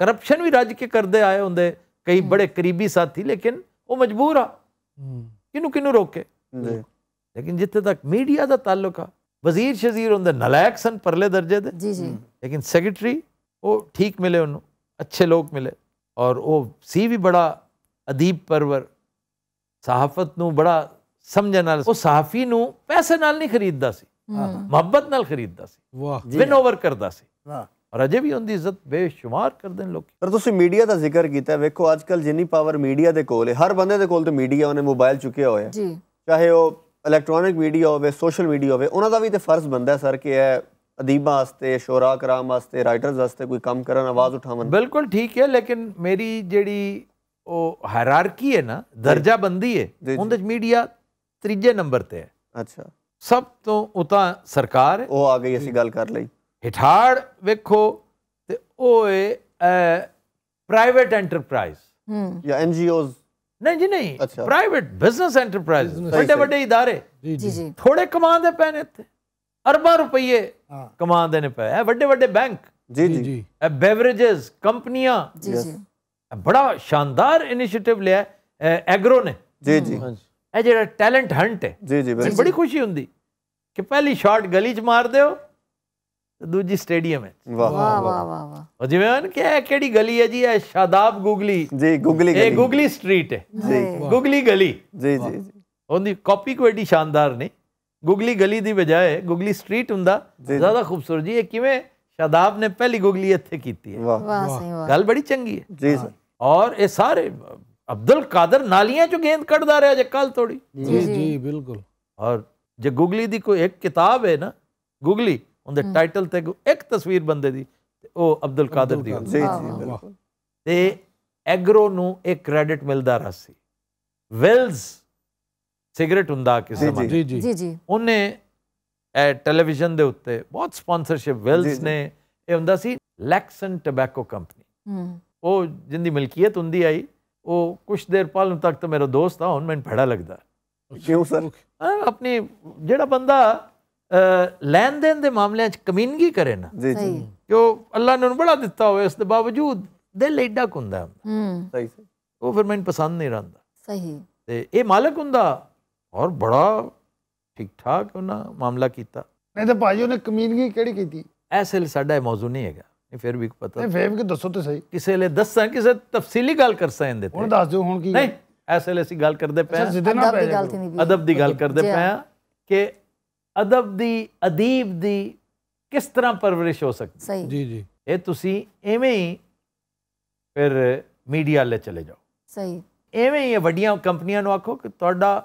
करप्शन भी रज के करते आए होंगे कई बड़े करीबी साथी लेकिन वो मजबूर आ किनू किनू रोके लेकिन जिथे तक मीडिया का ताल्लुक आ वजीर शजीर होंगे नलायक सन परले दर्जे दे जी जी। लेकिन सैकटरी वो ठीक मिले उन्होंने अच्छे लोग मिले और वो सी भी बड़ा अदीब परवर सहाफत बड़ा ਸਮਝਣ ਨਾਲ ਉਹ ਸਾਹਫੀ ਨੂੰ ਪੈਸੇ ਨਾਲ ਨਹੀਂ ਖਰੀਦਦਾ ਸੀ ਮੁਹੱਬਤ ਨਾਲ ਖਰੀਦਦਾ ਸੀ ਵਾਹ ਵਿਨ ਓਵਰ ਕਰਦਾ ਸੀ ਵਾਹ ਔਰ ਅਜੇ ਵੀ ਉਹਦੀ ਇੱਜ਼ਤ ਬੇਸ਼ੁਮਾਰ ਕਰਦੇ ਨੇ ਲੋਕ ਪਰ ਤੁਸੀਂ ਮੀਡੀਆ ਦਾ ਜ਼ਿਕਰ ਕੀਤਾ ਵੇਖੋ ਅੱਜ ਕੱਲ ਜਿੰਨੀ ਪਾਵਰ ਮੀਡੀਆ ਦੇ ਕੋਲ ਹੈ ਹਰ ਬੰਦੇ ਦੇ ਕੋਲ ਤੇ ਮੀਡੀਆ ਉਹਨੇ ਮੋਬਾਈਲ ਚੁੱਕਿਆ ਹੋਇਆ ਜੀ ਚਾਹੇ ਉਹ ਇਲੈਕਟ੍ਰੋਨਿਕ ਮੀਡੀਆ ਹੋਵੇ ਸੋਸ਼ਲ ਮੀਡੀਆ ਹੋਵੇ ਉਹਨਾਂ ਦਾ ਵੀ ਤੇ ਫਰਜ਼ ਬੰਦਾ ਸਰ ਕਿ ਇਹ ਅਦੀਬਾਂ ਵਾਸਤੇ ਸ਼ੋਰਾ ਕਰਾਮ ਵਾਸਤੇ ਰਾਈਟਰਸ ਵਾਸਤੇ ਕੋਈ ਕੰਮ ਕਰਨ ਆਵਾਜ਼ ਉਠਾਉਣ ਬਿਲਕੁਲ ਠੀਕ ਹੈ ਲੇਕਿਨ ਮੇਰੀ ਜਿਹੜੀ ਉਹ ਹਾਇਰਾਰਕੀ ਹੈ ਨਾ ਦਰਜਾਬੰਦੀ ਹੈ ਉਹਦੇ ਵਿੱਚ ਮੀਡੀਆ ਤੀਜੇ ਨੰਬਰ ਤੇ ਹੈ ਅੱਛਾ ਸਭ ਤੋਂ ਉਤਾਂ ਸਰਕਾਰ ਉਹ ਆ ਗਈ ਅਸੀਂ ਗੱਲ ਕਰ ਲਈ ਹਿਠਾੜ ਵੇਖੋ ਤੇ ਉਹ ਹੈ ਪ੍ਰਾਈਵੇਟ ਐਂਟਰਪ੍ਰਾਈਜ਼ ਹੂੰ ਜਾਂ ਐਨਜੀਓਜ਼ नहीं जी नहीं प्राइवेट बिजनेस एंटरप्राइज बड़े बड़े इदारे थोड़े कमाते पे ने अरबा रुपये कमाते ने पे बड़े बड़े बैंक जी जी बेवरेजेस कंपनियां बड़ा शानदार इनिशिएटिव लिया एग्रो ने जी जी ਇਹ ਜਿਹੜਾ ਟੈਲੈਂਟ ਹੰਟ ਹੈ ਜੀ ਜੀ ਬੜੀ ਖੁਸ਼ੀ ਹੁੰਦੀ ਕਿ ਪਹਿਲੀ ਸ਼ਾਟ ਗਲੀ 'ਚ ਮਾਰ ਦਿਓ ਦੂਜੀ ਸਟੇਡੀਅਮ ਹੈ ਵਾਹ ਵਾਹ ਵਾਹ ਵਾਹ ਉਹ ਜਿਵੇਂ ਹਨ ਕਿ ਇਹ ਕਿਹੜੀ ਗਲੀ ਹੈ ਜੀ ਇਹ ਸ਼ਾਦਾਬ ਗੁਗਲੀ ਜੀ ਗੁਗਲੀ ਗਲੀ ਇਹ ਗੁਗਲੀ ਸਟਰੀਟ ਹੈ ਜੀ ਗੁਗਲੀ ਗਲੀ ਜੀ ਜੀ ਉਹਦੀ ਕਾਪੀ ਕੋ ਐਡੀ ਸ਼ਾਨਦਾਰ ਨੇ ਗੁਗਲੀ ਗਲੀ ਦੀ ਬਜਾਏ ਗੁਗਲੀ ਸਟਰੀਟ ਹੁੰਦਾ ਜ਼ਿਆਦਾ ਖੂਬਸੂਰਤ ਜੀ ਇਹ ਕਿਵੇਂ ਸ਼ਾਦਾਬ ਨੇ ਪਹਿਲੀ ਗੁਗਲੀ ਇੱਥੇ ਕੀਤੀ ਹੈ ਵਾਹ ਵਾਹ ਗੱਲ ਬੜੀ ਚੰਗੀ ਹੈ ਜੀ ਸਰ ਔਰ ਇਹ ਸਾਰੇ ਅਬਦੁਲ ਕਾਦਰ ਨਾਲੀਆਂ ਚੋਂ ਗੇਂਦ ਕੱਢਦਾ ਰਿਹਾ ਜੇ ਕੱਲ थोड़ी ਜੀ ਜੀ ਬਿਲਕੁਲ ਔਰ ਜੇ ਗੁਗਲੀ ਦੀ ਕੋਈ ਇੱਕ ਕਿਤਾਬ ਹੈ ਨਾ ਗੁਗਲੀ ਉਹਦੇ ਟਾਈਟਲ ਤੇ ਇੱਕ ਤਸਵੀਰ ਬੰਦੇ ਦੀ ਉਹ ਅਬਦੁਲ ਕਾਦਰ ਦੀ ਜੀ ਜੀ ਤੇ ਐਗਰੋ ਨੂੰ ਇੱਕ ਕ੍ਰੈਡਿਟ ਮਿਲਦਾ ਰਹਾ ਸੀ ਵੈਲਸ ਸਿਗਰਟ ਹੁੰਦਾ ਕਿਸੇ ਸਮਾਂ ਜੀ ਜੀ ਜੀ ਉਹਨੇ ਟੈਲੀਵਿਜ਼ਨ ਦੇ ਉੱਤੇ ਬਹੁਤ ਸਪਾਂਸਰਸ਼ਿਪ ਵੈਲਸ ਨੇ ਇਹ ਹੁੰਦਾ ਸੀ ਲੈਕਸਨ ਟਬੈਕੋ ਕੰਪਨੀ ਉਹ ਜਿੰਦੀ ਮਲਕੀਅਤ ਹੁੰਦੀ ਆਈ ਉਹ ਕੁਛ ਦੇਰ ਪਹਿਲਾਂ ਤੱਕ ਤਾਂ ਮੇਰਾ ਦੋਸਤ ਆ ਹੁਣ ਮੈਨੂੰ ਭੜਾ ਲੱਗਦਾ ਕਿਉਂ ਸਰ ਆਪਣੀ ਜਿਹੜਾ ਬੰਦਾ ਲੈਣ ਦੇਣ ਦੇ ਮਾਮਲਿਆਂ 'ਚ ਕਮੀਨਗੀ ਕਰੇ ਨਾ ਜੀ ਜੀ ਕਿਉਂ ਅੱਲਾ ਨੇ ਉਹਨੂੰ ਬੜਾ ਦਿੱਤਾ ਹੋਵੇ ਇਸ ਦੇ ਬਾਵਜੂਦ ਦਿਲ ਐਡਾ ਕੁੰਦਾ ਹੂੰ ਸਹੀ ਸਹੀ ਉਹ ਫਿਰ ਮੈਨੂੰ ਪਸੰਦ ਨਹੀਂ ਰਹਿੰਦਾ ਸਹੀ ਤੇ ਇਹ ਮਾਲਕ ਹੁੰਦਾ ਔਰ ਬੜਾ ਠੀਕ ਠਾਕ ਉਹਨਾਂ ਮਾਮਲਾ ਕੀਤਾ ਨਹੀਂ ਤਾਂ ਭਾਜੀ ਉਹਨੇ ਕਮੀਨਗੀ ਕਿਹੜੀ ਕੀਤੀ ਐਸਲ ਸਾਡਾ ਸਾਡਾ ਮੌਜੂ ਨਹੀਂ ਹੈਗਾ ਨਹੀਂ ਫਿਰ ਵੀ ਪਤਾ ਨਹੀਂ ਫਿਰ ਵੀ ਦੱਸੋ ਤੇ ਸਹੀ ਕਿਸੇ ਲਈ ਦੱਸਾਂ ਕਿਸੇ ਤਫਸੀਲੀ ਗੱਲ ਕਰਸਾਂ ਇਹਦੇ ਤੇ ਹੁਣ ਦੱਸ ਦਿਓ ਹੁਣ ਕੀ ਨਹੀਂ ਐਸੇ ਲਈ ਅਸੀਂ ਗੱਲ ਕਰਦੇ ਪਏ ਅਦਬ ਦੀ ਗੱਲ ਕਰਦੇ ਪਏ ਆ ਕਿ ਅਦਬ ਦੀ ਅਦੀਬ ਦੀ ਕਿਸ ਤਰ੍ਹਾਂ ਪਰਵਰਿਸ਼ ਹੋ ਸਕਦੀ ਜੀ ਜੀ ਇਹ ਤੁਸੀਂ ਐਵੇਂ ਹੀ ਫਿਰ ਮੀਡੀਆ ਲੈ ਚਲੇ ਜਾਓ ਸਹੀ ਐਵੇਂ ਹੀ ਵੱਡੀਆਂ ਕੰਪਨੀਆਂ ਨੂੰ ਆਖੋ ਕਿ ਤੁਹਾਡਾ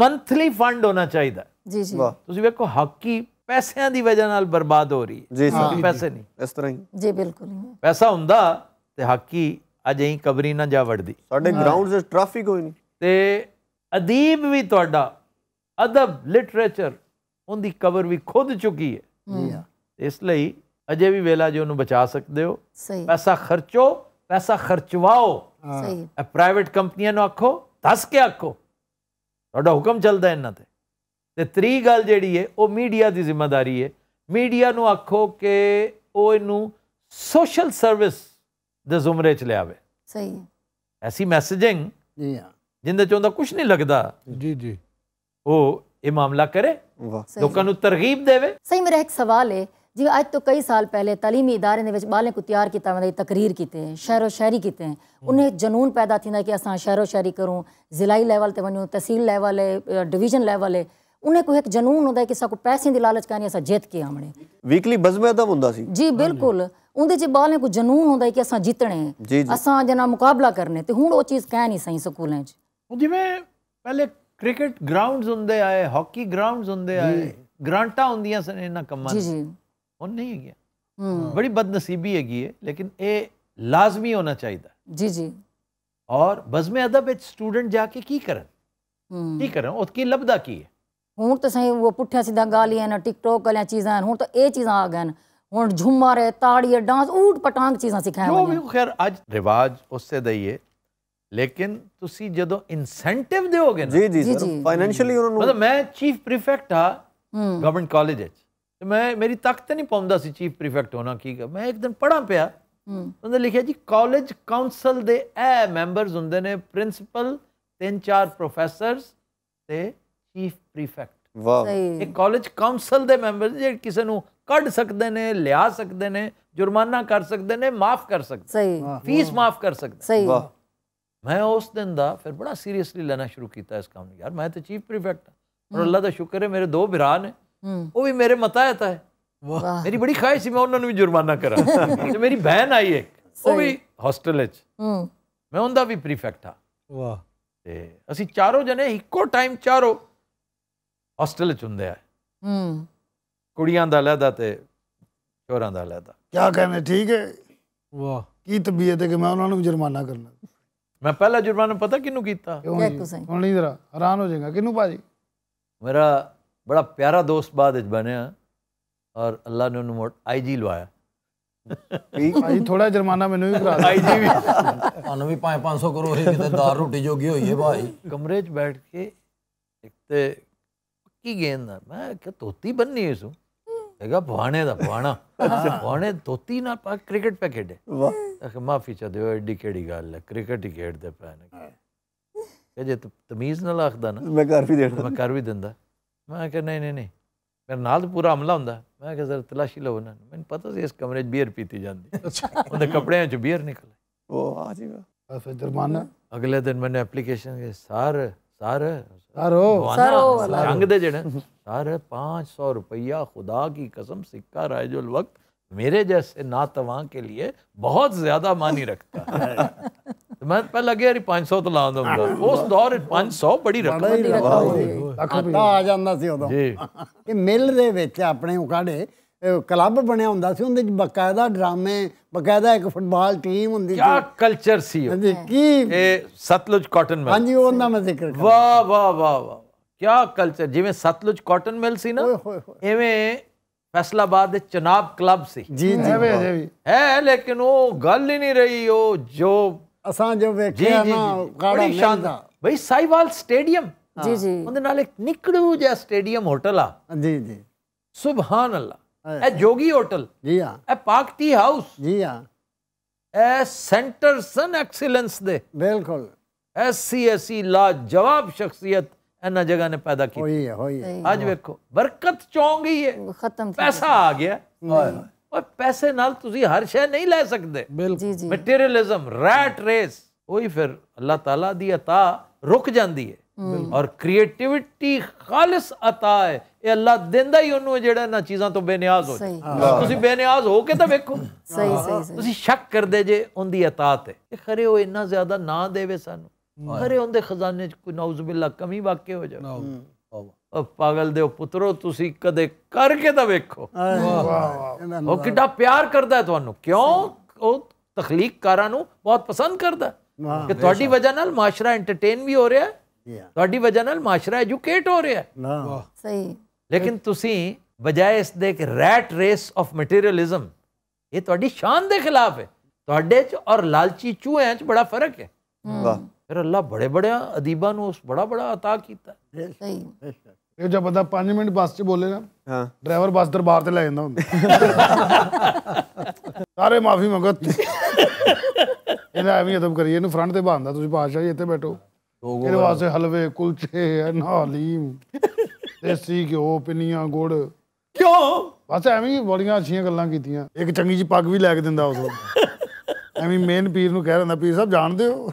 ਮੰਥਲੀ ਫੰਡ ਹੋਣਾ ਚਾਹੀਦਾ ਜੀ ਜੀ ਤੁਸੀਂ ਵੇਖੋ ਹਾਕੀ ਪੈਸਿਆਂ ਦੀ ਵਜ੍ਹਾ ਨਾਲ ਬਰਬਾਦ ਹੋ ਰਹੀ ਹੈ ਜੀ ਸਰ ਪੈਸੇ ਨਹੀਂ ਇਸ ਤਰ੍ਹਾਂ ਹੀ ਜੀ ਬਿਲਕੁਲ ਨਹੀਂ ਪੈਸਾ ਹੁੰਦਾ ਤੇ ਹਾਕੀ ਅਜੇ ਹੀ ਕਬਰੀ ਨਾ ਜਾ ਵੜਦੀ ਸਾਡੇ ਗਰਾਊਂਡ 'ਚ ਟ੍ਰੈਫਿਕ ਹੋਈ ਨਹੀਂ ਤੇ ਅਦੀਬ ਵੀ ਤੁਹਾਡਾ ਅਦਬ ਲਿਟਰੇਚਰ ਉਹਦੀ ਕਬਰ ਵੀ ਖੁਦ ਚੁੱਕੀ ਹੈ ਇਸ ਲਈ ਅਜੇ ਵੀ ਵੇਲਾ ਜੇ ਉਹਨੂੰ ਬਚਾ ਸਕਦੇ ਹੋ ਪੈਸਾ ਖਰਚੋ ਪੈਸਾ ਖਰਚਵਾਓ ਸਹੀ ਪ੍ਰਾਈਵੇਟ ਕੰਪਨੀਆਂ ਨੂੰ ਆਖੋ ਦੱਸ ਕੇ ਆਖੋ ਤੁਹਾਡਾ ਹੁਕਮ ਚੱਲਦਾ ਇਹਨਾਂ ਤੇ ਤੇ ਤਰੀ ਗੱਲ ਜਿਹੜੀ ਹੈ ਉਹ ਮੀਡੀਆ ਦੀ ਜ਼ਿੰਮੇਵਾਰੀ ਹੈ ਮੀਡੀਆ ਨੂੰ ਆਖੋ ਕਿ ਉਹ ਇਹਨੂੰ ਸੋਸ਼ਲ ਸਰਵਿਸ ਦੇ ਜ਼ੁਮਰੇ ਚ ਲਿਆਵੇ ਸਹੀ ਹੈ ਐਸੀ ਮੈਸੇਜਿੰਗ ਜੀ ਹਾਂ ਜਿੰਦੇ ਚੋਂ ਦਾ ਕੁਝ ਨਹੀਂ ਲੱਗਦਾ ਜੀ ਜੀ ਉਹ ਇਹ ਮਾਮਲਾ करे ਲੋਕਾਂ ਨੂੰ ਤਰਗੀਬ ਦੇਵੇ ਸਹੀ ਮੇਰਾ ਇੱਕ ਸਵਾਲ ਹੈ जी आज तो कई साल पहले तलीमी इदारे ने बालें को तैयार किया मतलब तकरीर किए शहरो शायरी किए उन्हें जनून पैदा थी कि अस शहरो शायरी करूँ ज़िलाई लेवल से वनूँ तहसील लेवल है डिवीजन लेवल है उन्हें एक जनून होंगे कि साको पैसे की लालच करनी असा जित के आमने वीकली बजमे दम हुंदा सी जी बिल्कुल ਉਹਦੇ ਚ ਬਾਲ ਨੇ ਕੋ ਜਨੂਨ ਹੁੰਦਾ ਕਿ ਅਸਾਂ ਜਿੱਤਣੇ ਅਸਾਂ ਜਨਾ ਮੁਕਾਬਲਾ ਕਰਨੇ ਤੇ ਹੁਣ ਉਹ ਚੀਜ਼ ਕਹਿ ਨਹੀਂ ਸਹੀ ਸਕੂਲਾਂ ਚ ਜਿਵੇਂ ਪਹਿਲੇ ਕ੍ਰਿਕਟ ਗਰਾਊਂਡਸ ਹੁੰਦੇ ਆਏ ਹਾਕੀ ਗਰਾਊਂਡਸ ਹੁੰਦੇ ਆਏ ਗ੍ਰਾਂਟਾਂ ਹੁੰਦੀਆਂ ਸਨ ਇਹਨਾਂ ਕੰਮਾਂ ਜੀ ਜੀ ਹੁਣ ਨਹੀਂ ਹੈਗੀ ਬੜੀ ਬਦਨਸੀਬੀ ਹੈਗੀ ਹੈ ਲੇਕਿਨ ਇਹ ਲਾਜ਼ਮੀ ਹੋਣਾ ਚਾਹੀਦਾ ਜੀ ਜੀ ਔਰ ਬਜ਼ਮੇ ਅਦਬ ਵਿੱਚ ਸਟੂਡੈਂਟ ਜਾ ਕੇ ਕੀ ਕਰਨ ਕੀ ਕਰਨ ਉਹ ਕੀ ਲੱਭਦਾ ਕੀ ਹੈ हूँ तो सही वो पुठिया सीधा गालियां ना टिकटॉक वाली चीज़ा हूँ तो ये चीज़ा आ गए हूँ झूमर है ताड़ी है डांस ऊट पटांग चीज़ा सिखाया खैर अज रिवाज उससे दइए ਲੇਕਿਨ ਤੁਸੀਂ ਜਦੋਂ ਇਨਸੈਂਟਿਵ ਦਿਓਗੇ ਨਾ ਜੀ ਜੀ ਸਰ ਫਾਈਨੈਂਸ਼ੀਅਲੀ ਉਹਨਾਂ ਨੂੰ ਮਤਲਬ ਮੈਂ ਚੀਫ ਪ੍ਰੀਫੈਕਟ ਆ ਗਵਰਨਮੈਂਟ ਕਾਲਜ ਵਿੱਚ ਤੇ ਮੈਂ ਮੇਰੀ ਤਾਕਤ ਨਹੀਂ ਪਾਉਂਦਾ ਸੀ ਚੀਫ ਪ੍ਰੀਫੈਕਟ ਹੋਣਾ ਕੀ ਮੈਂ ਇੱਕ ਦਿਨ ਪੜਾਂ ਪਿਆ ਉਹਨੇ ਲਿਖਿਆ ਜੀ ਕਾਲਜ ਕਾਉਂਸਲ ਦੇ ਐ ਮੈਂਬਰਸ ਹੁੰਦੇ ਨੇ ਪ੍ਰਿੰਸੀਪਲ ਤਿੰਨ ਚਾਰ ਪ੍ਰੋਫੈਸਰਸ ਤੇ ਚੀਫ ਪ੍ਰੀਫੈਕਟ ਵਾਹ ਇਹ ਕਾਲਜ ਕਾਉਂਸਲ ਦੇ ਮੈਂਬਰ ਜੇ ਕਿਸੇ ਨੂੰ ਕੱਢ ਸਕਦੇ ਨੇ ਲਿਆ ਸਕਦੇ ਨੇ ਜੁਰਮਾਨਾ ਕਰ ਸਕਦੇ ਨੇ ਮਾਫ ਕਰ ਸਕਦੇ ਸਹੀ ਫੀਸ ਮਾਫ ਕਰ ਸਕਦੇ ਸਹੀ ਵਾਹ ਮੈਂ ਉਸ ਦਿਨ ਦਾ ਫਿਰ ਬੜਾ ਸੀਰੀਅਸਲੀ ਲੈਣਾ ਸ਼ੁਰੂ ਕੀਤਾ ਇਸ ਕੰਮ ਨੂੰ ਯਾਰ ਮੈਂ ਤਾਂ ਚੀਫ ਪ੍ਰੀਫੈਕਟ ਹਾਂ ਅੱਲਾ ਦਾ ਸ਼ੁਕਰ ਹੈ ਮੇਰੇ ਦੋ ਭਰਾ ਨੇ ਉਹ ਵੀ ਮੇਰੇ ਮਤਾਇਤ ਹੈ ਵਾਹ ਮੇਰੀ ਬੜੀ ਖਾਹਿਸ਼ ਸੀ ਮੈਂ ਉਹਨਾਂ ਨੂੰ ਵੀ ਜੁਰਮਾਨਾ ਕਰਾਂ ਤੇ ਮੇਰੀ ਭੈਣ ਆਈ ਇੱਕ ਉਹ ਵੀ ਹੌਸਟਲ ਵਿੱਚ ਮੈਂ ਉਹਦਾ ਵੀ ਪ੍ਰੀਫੈਕਟ ਹਾਂ ਵਾਹ ਤੇ ਅਸੀਂ ਚਾਰੋਂ ਜਣੇ ਇੱਕੋ ਟਾਈਮ ਚਾਰੋਂ ਹੌਸਟਲ ਚ ਹੁੰਦੇ ਆ ਹੂੰ ਕੁੜੀਆਂ ਦਾ ਲੈਦਾ ਤੇ ਚੋਰਾਂ ਦਾ ਲੈਦਾ ਕੀ ਕਹਿੰਦੇ ਠੀਕ ਹੈ ਵਾਹ ਕੀ ਤਬੀਅਤ ਹੈ ਕਿ ਮੈਂ ਉਹਨਾਂ ਨੂੰ ਜੁਰਮਾਨਾ ਕਰਨਾ ਮੈਂ ਪਹਿਲਾ ਜੁਰਮਾਨਾ ਪਤਾ ਕਿਨੂੰ ਕੀਤਾ ਹੁਣ ਨਹੀਂ ਜਰਾ ਹੈਰਾਨ ਹੋ ਜਾਏਗਾ ਕਿਨੂੰ ਭਾਜੀ ਮੇਰਾ ਬੜਾ ਪਿਆਰਾ ਦੋਸਤ ਬਾਅਦ ਵਿੱਚ ਬਣਿਆ ਔਰ ਅੱਲਾ ਨੇ ਉਹਨੂੰ ਆਈਜੀ ਲਵਾਇਆ ਭਾਈ ਥੋੜਾ ਜੁਰਮਾਨਾ ਮੈਨੂੰ ਵੀ ਕਰਾ ਦੇ ਆਈਜੀ ਵੀ ਤੁਹਾਨੂੰ ਵੀ 5 500 ਕਰੋ ਇਹ ਕਿਤੇ ਦਾਰ ਰੋਟੀ ਜੋਗੀ ਹੋਈ ਹੈ ਭਾਈ ਕਮਰੇ 'ਚ ਬੈਠ ਕੇ ਇੱਕ ਤੇ ಅಕ್ಕಿಗೇನು ಅಕ್ಕ ತೊತ್ತಿ ಬನ್ನಿ ಏಸು ಈಗ ಬಾಣೆದ ಬಾಣ ಬಾಣೆ ತೊತ್ತಿನ ಕ್ರಿಕೆಟ್ ಪ್ಯಾಕೆಟ್ ಮಾಫಿ ಚದೇವ ಎಡ್ಡಿ ಕೇಡಿಗ ಅಲ್ಲ ಕ್ರಿಕೆಟಿಗೆ ಹೇಳ್ದೆ ಪ್ಯಾನ ਜੇ ਤਮੀਜ਼ ਨਾਲ ਆਖਦਾ ਨਾ ਮੈਂ ਕਰ ਵੀ ਦੇਣਾ ਮੈਂ ਕਰ ਵੀ ਦਿੰਦਾ ਮੈਂ ਕਿਹਾ ਨਹੀਂ ਨਹੀਂ ਨਹੀਂ ਮੇਰੇ ਨਾਲ ਤਾਂ ਪੂਰਾ ਹਮਲਾ ਹੁੰਦਾ ਮੈਂ ਕਿਹਾ ਜ਼ਰਾ ਤਲਾਸ਼ੀ ਲਓ ਨਾ ਮੈਨੂੰ ਪਤਾ ਸੀ ਇਸ ਕਮਰੇ 'ਚ ਬੀਅਰ ਪੀਤੀ ਜਾਂਦੀ ਉਹਦੇ ਕੱਪੜਿਆਂ 'ਚ ਬੀਅਰ ਨਿਕਲ ਉਹ ਆ ਜੀ ਵਾਹ ਫਿਰ ਜੁਰਮਾਨਾ ਅਗਲੇ ਦਿਨ ਮੈਨੇ ਐਪਲੀਕੇਸ਼ਨ ਸਰ सर रंग दे जेड़े सर 500 रुपया खुदा की कसम सिक्का रायजुल वक्त मेरे जैसे के लिए बहुत ज्यादा मानी रखता है तो मैं पहले लगे 500 तो ला दूंगा उस दौर 500 ਬੜੀ ਕਲੱਬ ਬਣਿਆ ਹੁੰਦਾ ਸੀ ਉਹਦੇ ਵਿੱਚ ਬਕਾਇਦਾ ਡਰਾਮੇ ਬਕਾਇਦਾ ਇੱਕ ਫੁੱਟਬਾਲ ਟੀਮ ਹੁੰਦੀ ਸੀ ਕੀ ਕਲਚਰ ਸੀ ਉਹ ਹਾਂਜੀ ਕੀ ਇਹ ਸਤਲੁਜ ਕਾਟਨ ਮਿਲ ਹਾਂਜੀ ਉਹਨਾਂ ਮੈਂ ਜ਼ਿਕਰ ਕਰ ਵਾਹ ਵਾਹ ਵਾਹ ਵਾਹ ਕੀ ਕਲਚਰ ਜਿਵੇਂ ਸਤਲੁਜ ਕਾਟਨ ਮਿਲ ਸੀ ਨਾ ਐਵੇਂ ਫੈਸਲਾਬਾਦ ਦੇ ਚਨਾਬ ਕਲੱਬ ਸੀ ਜੀ ਜੀ ਹੈ ਲੇਕਿਨ ਉਹ ਗੱਲ ਹੀ ਨਹੀਂ ਰਹੀ ਉਹ ਜੋ ਅਸਾਂ ਜੋ ਵੇਖਿਆ ਨਾ ਕਾੜਾ ਸ਼ਾਨਦਾਰ ਬਈ ਸਾਈਵਾਲ ਸਟੇਡੀਅਮ ਜੀ ਜੀ ਉਹਦੇ ਨਾਲ ਇੱਕ ਨਿਕੜੂ ਜਿਹਾ ਸਟੇਡੀਅਮ ਹੋਟਲ ਆ ਜੀ ਜੀ ਸੁਭਾਨ ਅੱਲਾ ए जोगी होटल जी हां ए पार्क टी हाउस जी हां ए सेंटर सन एक्सीलेंस दे बिल्कुल ऐसी ऐसी लाजवाब शख्सियत ਇਹਨਾਂ ਜਗ੍ਹਾ ਨੇ ਪੈਦਾ ਕੀਤੀ ਹੋਈ ਹੈ ਹੋਈ ਹੈ ਅੱਜ ਵੇਖੋ ਬਰਕਤ ਚੌਂ ਗਈ ਹੈ ਖਤਮ ਪੈਸਾ ਆ ਗਿਆ ਓਏ ਪੈਸੇ ਨਾਲ ਤੁਸੀਂ ਹਰ ਸ਼ੈ ਨਹੀਂ ਲੈ ਸਕਦੇ ਬਿਲਕੁਲ ਮਟੀਰੀਅਲਿਜ਼ਮ ਰੈਟ ਰੇਸ ਉਹੀ ਫਿਰ ਅੱਲਾਹ ਤਾਲਾ ਦੀ ਅਤਾ ਰੁਕ ਜਾਂਦੀ ਹੈ ਔਰ ਕ੍ਰੀਏਟੀਵਿਟੀ ਖਾਲਸ ਅਤਾ ਹੈ ਇਹ ਅੱਲਾ ਦਿੰਦਾ ਹੀ ਉਹਨੂੰ ਜਿਹੜਾ ਨਾ ਚੀਜ਼ਾਂ ਤੋਂ ਬੇਨਿਆਜ਼ ਹੋ ਤੁਸੀਂ ਬੇਨਿਆਜ਼ ਹੋ ਕੇ ਤਾਂ ਵੇਖੋ ਸਹੀ ਸਹੀ ਤੁਸੀਂ ਸ਼ੱਕ ਕਰਦੇ ਜੇ ਉਹਦੀ ਅਤਾ ਤੇ ਖਰੇ ਉਹ ਇੰਨਾ ਜ਼ਿਆਦਾ ਨਾ ਦੇਵੇ ਸਾਨੂੰ ਖਰੇ ਉਹਦੇ ਖਜ਼ਾਨੇ 'ਚ ਕੋਈ ਨਾਉਜ਼ ਬਿੱਲਾ ਕਮੀ ਵਾਕਿਆ ਹੋ ਜਾਵੇ ਉਹ ਪਾਗਲ ਦੇ ਪੁੱਤਰੋ ਤੁਸੀਂ ਕਦੇ ਕਰਕੇ ਤਾਂ ਵੇਖੋ ਉਹ ਕਿੱਡਾ ਪਿਆਰ ਕਰਦਾ ਤੁਹਾਨੂੰ ਕਿਉਂ ਉਹ ਤਖਲੀਕਕਾਰਾਂ ਨੂੰ ਬਹੁਤ ਪਸੰਦ ਕਰਦਾ ਕਿ ਤੁਹਾਡੀ ਵਜ੍ਹਾ ਨਾਲ ਮਾਸ਼ਰਾ ਐਂਟਰਟੇਨ ਵੀ ਹੋ ਰਿਹਾ ਹੈ ਤੁਹਾਡੀ ਵਜ੍ਹਾ ਨਾਲ ਮਾਸ਼ਰਾ ਐਜੂਕੇਟ ਹੋ ਰਿਹਾ ਨਾ ਸਹੀ ਲੇਕਿਨ ਤੁਸੀਂ ਬਜਾਏ ਇਸ ਦੇ ਕਿ ਰੈਟ ਰੇਸ ਆਫ ਮਟੀਰੀਅਲਿਜ਼ਮ ਇਹ ਤੁਹਾਡੀ ਸ਼ਾਨ ਦੇ ਖਿਲਾਫ ਹੈ ਤੁਹਾਡੇ ਚ ਔਰ ਲਾਲਚੀ ਚੂਹਿਆਂ ਚ ਬੜਾ ਫਰਕ ਹੈ ਵਾਹ ਫਿਰ ਅੱਲਾ ਬੜੇ ਬੜੇ ਅਦੀਬਾਂ ਨੂੰ ਉਸ ਬੜਾ ਬੜਾ ਅਤਾ ਕੀਤਾ ਸਹੀ ਇਹ ਜਦ ਬੰਦਾ 5 ਮਿੰਟ ਬੱਸ 'ਚ ਬੋਲੇ ਨਾ ਹਾਂ ਡਰਾਈਵਰ ਬੱਸ ਦਰਬਾਰ ਤੇ ਲੈ ਜਾਂਦਾ ਹੁੰਦਾ ਸਾਰੇ ਮਾਫੀ ਮੰਗੋ ਇਹਨਾਂ ਐਵੇਂ ਅਦਬ ਕਰੀਏ ਇਹਨੂੰ ਫਰੰਟ ਤੇ ਬਾਂਦਾ ਤੁਸੀਂ ਪਾਸ਼ਾ ਜੀ ਇੱਥੇ ਬੈਠੋ ਤੇਰੇ ਵਾਸਤੇ ਹਲਵੇ ਕੁਲਚੇ ਨਾਲੀਮ ਦੇਸੀ ਘਿਓ ਪਿੰਨੀਆਂ ਗੁੜ ਕਿਉਂ ਬਸ ਐਵੇਂ ਹੀ ਬੜੀਆਂ ਅੱਛੀਆਂ ਗੱਲਾਂ ਕੀਤੀਆਂ ਇੱਕ ਚੰਗੀ ਜੀ ਪੱਗ ਵੀ ਲੈ ਕੇ ਦਿੰਦਾ ਉਸ ਨੂੰ ਐਵੇਂ ਮੇਨ ਪੀਰ ਨੂੰ ਕਹਿ ਰਹਿੰਦਾ ਪੀਰ ਸਾਹਿਬ ਜਾਣਦੇ ਹੋ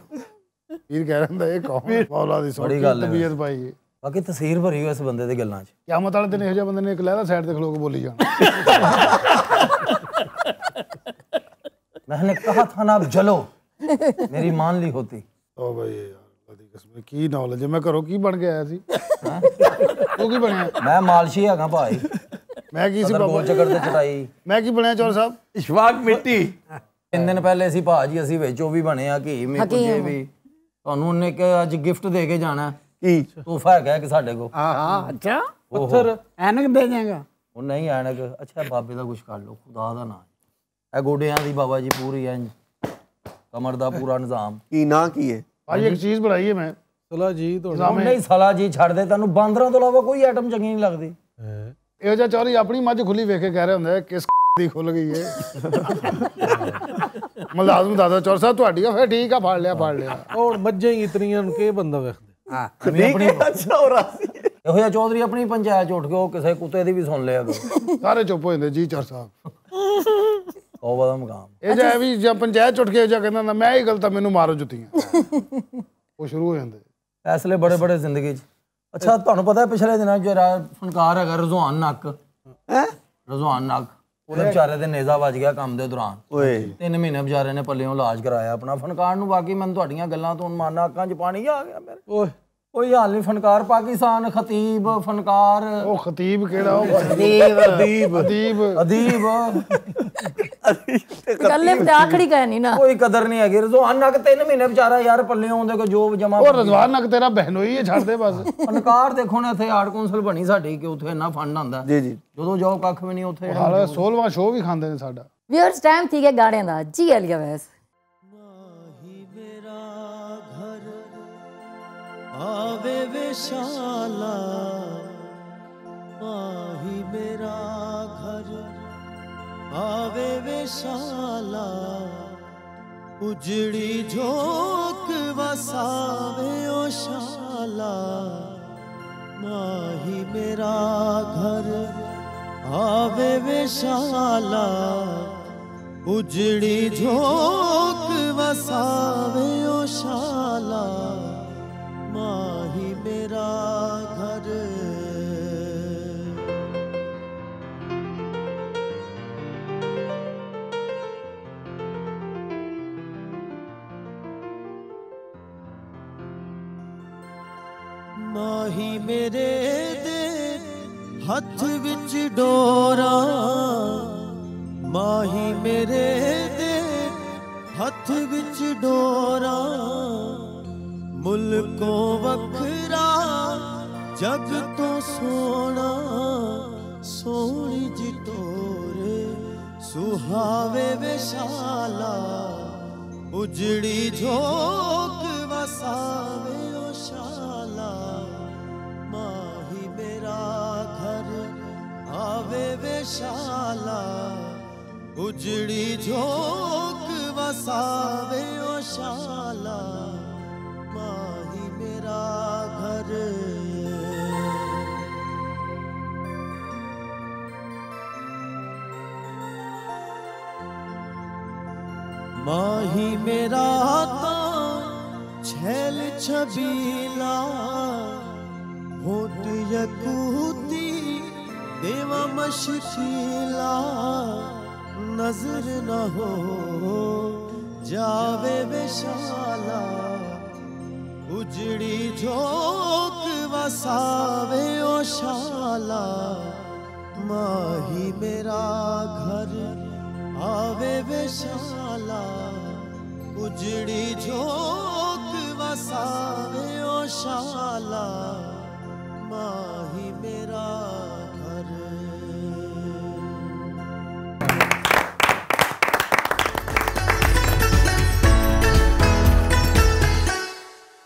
ਪੀਰ ਕਹਿ ਰਹਿੰਦਾ ਇਹ ਕੌਣ ਮੌਲਾ ਦੀ ਹੈ ਤਬੀਅਤ ਭਾਈ ਬਾਕੀ ਤਸਵੀਰ ਭਰੀ ਹੋਈ ਇਸ ਬੰਦੇ ਦੇ ਗੱਲਾਂ 'ਚ ਕਿਆਮਤ ਵਾਲੇ ਦਿਨ ਇਹੋ ਜਿਹਾ ਬੰਦੇ ਨੇ ਇੱਕ ਲਹਿਦਾ ਸਾਈਡ ਤੇ ਖਲੋ ਕੇ ਬੋਲੀ ਜਾਣਾ ਨੇ ਕਹਾ ਥਾ ਨਾ ਆਪ ਜਲੋ ਮੇਰੀ ਮਾਨ ਲਈ ਹੋਤੀ ਓ ਭਾਈ ਕੀ ਨੌਲੇਜ ਮੈਂ ਘਰੋਂ ਕੀ ਬਣ ਗਿਆ ਸੀ ਤੂੰ ਕੀ ਬਣਿਆ ਮੈਂ ਮਾਲਸ਼ੀ ਹੈਗਾ ਭਾਈ ਮੈਂ ਕੀ ਸੀ ਬਾਬਾ ਚੱਕਰ ਤੇ ਚਟਾਈ ਮੈਂ ਕੀ ਬਣਿਆ ਚੌਰ ਸਾਹਿਬ ਇਸ਼ਵਾਕ ਮਿੱਟੀ ਤਿੰਨ ਦਿਨ ਪਹਿਲੇ ਸੀ ਭਾਜੀ ਅਸੀਂ ਵਿੱਚ ਉਹ ਵੀ ਬਣੇ ਆ ਘੀ ਮੇ ਕੁਝੇ ਵੀ ਤੁਹਾਨੂੰ ਉਹਨੇ ਕਿ ਅੱਜ ਗਿਫਟ ਦੇ ਕੇ ਜਾਣਾ ਕੀ ਤੋਹਫਾ ਹੈਗਾ ਕਿ ਸਾਡੇ ਕੋ ਹਾਂ ਹਾਂ ਅੱਛਾ ਪੱਥਰ ਐਨਕ ਦੇ ਜਾਏਗਾ ਉਹ ਨਹੀਂ ਐਨਕ ਅੱਛਾ ਬਾਬੇ ਦਾ ਕੁਝ ਕਰ ਲੋ ਖੁਦਾ ਦਾ ਨਾਮ ਇਹ ਗੋਡਿਆਂ ਦੀ ਬਾਬਾ ਜੀ ਪੂਰੀ ਐ ਕਮਰ ਦਾ ਪੂਰਾ ਨਿਜ਼ਾਮ ਕੀ ਨਾ ਕੀ ਹੈ ਭਾਈ ਇੱਕ ਚੀਜ਼ ਬਣਾਈ ਹੈ ਮੈਂ ਸਲਾ ਜੀ ਤੁਹਾਨੂੰ ਨਹੀਂ ਸਲਾ ਜੀ ਛੱਡ ਦੇ ਤੈਨੂੰ ਬਾਂਦਰਾਂ ਤੋਂ ਇਲਾਵਾ ਕੋਈ ਆਈਟਮ ਚੰਗੀ ਨਹੀਂ ਲੱਗਦੀ ਇਹੋ ਜਿਹਾ ਚੌਰੀ ਆਪਣੀ ਮੱਝ ਖੁੱਲੀ ਵੇਖ ਕੇ ਕਹਿ ਰਿਹਾ ਹੁੰਦਾ ਕਿਸ ਦੀ ਖੁੱਲ ਗਈ ਏ ਮਲਾਜ਼ਮ ਦਾਦਾ ਚੌਰ ਸਾਹਿਬ ਤੁਹਾਡੀ ਆ ਫੇਰ ਠੀਕ ਆ ਫੜ ਲਿਆ ਫੜ ਲਿਆ ਹੋਰ ਮੱਝਾਂ ਹੀ ਇਤਨੀਆਂ ਨੂੰ ਕੀ ਬੰਦਾ ਵੇਖਦੇ ਹਾਂ ਆਪਣੀ ਚੌਰਾ ਸੀ ਇਹੋ ਜਿਹਾ ਚੌਧਰੀ ਆਪਣੀ ਪੰਚਾਇਤ ਚ ਉੱਠ ਕੇ ਉਹ ਕਿਸੇ ਕੁੱਤੇ ਦੀ ਵੀ ਸੁਣ ਲਿਆ ਸਾਰੇ ਚੁੱਪ ਹੋ ਜਾਂਦੇ ਜੀ ਚੌਰ ਸਾਹਿਬ ਉਹ ਬਦਮ ਕਾਮ ਇਹ ਜੇ ਵੀ ਜਾਂ ਪੰਚਾਇਤ ਚੁੱਟ ਕੇ ਜਾ ਕਹਿੰਦਾ ਮੈਂ ਹੀ ਗਲਤ ਆ ਮੈਨੂੰ ਮਾਰੋ ਜੁੱਤੀਆਂ ਉਹ ਸ਼ੁਰੂ ਹੋ ਜਾਂਦੇ ਫੈਸਲੇ ਬੜੇ ਬੜੇ ਜ਼ਿੰਦਗੀ 'ਚ ਅੱਛਾ ਤੁਹਾਨੂੰ ਪਤਾ ਹੈ ਪਿਛਲੇ ਦਿਨਾਂ ਜਿਹੜਾ ਫਨਕਾਰ ਹੈਗਾ ਰਜ਼ਵਾਨ ਨੱਕ ਹੈ ਰਜ਼ਵਾਨ ਨੱਕ ਉਹਦੇ ਵਿਚਾਰੇ ਦੇ ਨੇਜ਼ਾ ਵੱਜ ਗਿਆ ਕੰਮ ਦੇ ਦੌਰਾਨ ਓਏ ਤਿੰਨ ਮਹੀਨੇ ਵਿਚਾਰੇ ਨੇ ਪੱਲਿਓਂ ਇਲਾਜ ਕਰਾਇਆ ਆਪਣਾ ਫਨਕਾਰ ਨੂੰ ਬਾਕੀ ਮੈਨੂੰ ਤੁਹਾਡੀਆਂ ਗੱਲਾਂ ਤੋਂ ਮਾਨਾ ਅੱਖਾਂ 'ਚ ਪਾਣੀ ਆ ਗਿਆ ਮੇਰੇ ਓਏ ਕੋਈ ਹਾਲ ਨਹੀਂ ਫਨਕਾਰ ਪਾਕਿਸਤਾਨ ਖਤੀਬ ਫਨਕਾਰ ਉਹ ਖਤੀਬ ਕਿਹੜਾ ਉਹ ਖਤੀਬ ਅਦੀਬ ਅਦੀਬ ਅਦੀਬ ਗੱਲੇ ਤੇ ਆਖੜੀ ਗਏ ਨਹੀਂ ਨਾ ਕੋਈ ਕਦਰ ਨਹੀਂ ਹੈਗੀ ਰਜ਼ਵਾਨ ਨਕ 3 ਮਹੀਨੇ ਵਿਚਾਰਾ ਯਾਰ ਪੱਲੇ ਆਉਂਦੇ ਕੋ ਜੋਬ ਜਮਾ ਉਹ ਰਜ਼ਵਾਨ ਨਕ ਤੇਰਾ ਬਹਿਨੋਈ ਹੈ ਛੱਡ ਦੇ ਬਸ ਅਨਕਾਰ ਦੇਖੋ ਨੇ ਇੱਥੇ ਆਰਟ ਕਾਉਂਸਲ ਬਣੀ ਸਾਡੀ ਕਿ ਉੱਥੇ ਇੰਨਾ ਫੰਡ ਆਂਦਾ ਜੀ ਜੀ ਜਦੋਂ ਜੋਬ ਕੱਖ ਵੀ ਨਹੀਂ ਉੱਥੇ ਹਾਲੇ 16ਵਾਂ ਸ਼ੋਅ ਵੀ ਖਾਂਦੇ ਨੇ ਸਾਡਾ ਵੀਅਰਸ ਟਾਈਮ ਠੀਕ ਹੈ ਗਾੜਿਆਂ ਦਾ ਜੀ ਅਲੀਆ ਵੈਸ ਮੇਰਾ ਘਰ ਆਵੇ ਵਿਸ਼ਾਲਾ ਮਾਹੀ ਮੇਰਾ आवे विशाला उजड़ी झोंक वसावे ओशाला माही मेरा घर आवे विशाला उजड़ी झोंक वसा ਵਿੱਚ ਡੋਰਾ ਮਾਹੀ ਮੇਰੇ ਦੇ ਹੱਥ ਵਿੱਚ ਡੋਰਾ ਕੋ ਵਖਰਾ ਜਗ ਤੋਂ ਸੋਣਾ ਸੋਹਣੀ ਜੀ ਟੋਰੇ ਸੁਹਾਵੇ ਵਿਸ਼ਾਲਾ ਉਜੜੀ ਝੋਕ ਵਸਾਵੇ शाला उजड़ी झोंक वसावे ओ शाला माही मेरा घर माही मेरा ता छैल छबीला होट यकूती देवा मशकीला नजर न हो जावे विशाला उजड़ी झोंक वसावे ओशाला माही मेरा घर आवे विशाला उजड़ी झोंक वसावे ओशाला माही मेरा